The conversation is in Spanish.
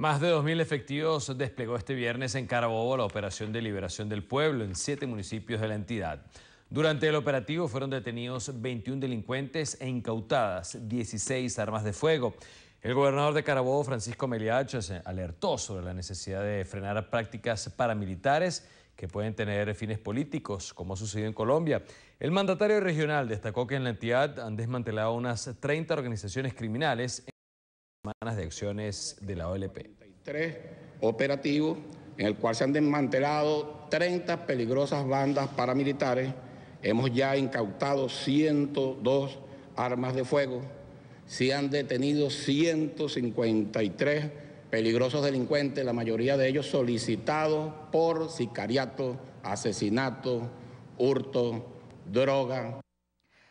Más de 2.000 efectivos desplegó este viernes en Carabobo la operación de liberación del pueblo en siete municipios de la entidad. Durante el operativo fueron detenidos 21 delincuentes e incautadas 16 armas de fuego. El gobernador de Carabobo, Francisco Meliachos, alertó sobre la necesidad de frenar prácticas paramilitares que pueden tener fines políticos, como ha sucedido en Colombia. El mandatario regional destacó que en la entidad han desmantelado unas 30 organizaciones criminales semanas de acciones de la OLP. Tres operativos en el cual se han desmantelado 30 peligrosas bandas paramilitares. Hemos ya incautado 102 armas de fuego. Se han detenido 153 peligrosos delincuentes, la mayoría de ellos solicitados por sicariato, asesinato, hurto, droga.